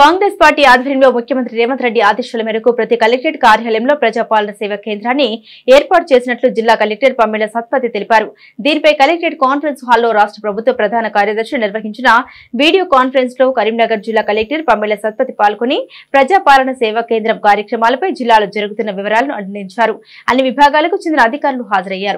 Congress party ఆధ్వర్యంలో ముఖ్యమంత్రి రేవంత్ రెడ్డి ఆదేశాల మేరకు ప్రతి కలెక్టరేట్ కార్యాలయంలో ప్రజాపాలన సేవా కేంద్రాన్ని ఏర్పాటు చేసినట్లు జిల్లా కలెక్టర్ పమ్మెల సత్పతి తెలిపారు దీనిపై కలెక్టరేట్ కాన్ఫరెన్స్ హాల్లో రాష్ట్ర ప్రభుత్వ ప్రధాన కార్యదర్శి నిర్వహించిన వీడియో కాన్ఫరెన్స్ లో కరీంనగర్ జిల్లా కలెక్టర్ పమ్మెల సత్పతి పాల్గొని ప్రజాపాలన సేవా కేంద్రం కార్యక్రమాలపై జిల్లాలో జరుగుతున్న వివరాలను అందించారు అన్ని విభాగాలకు చెందిన అధికారులు హాజరయ్యారు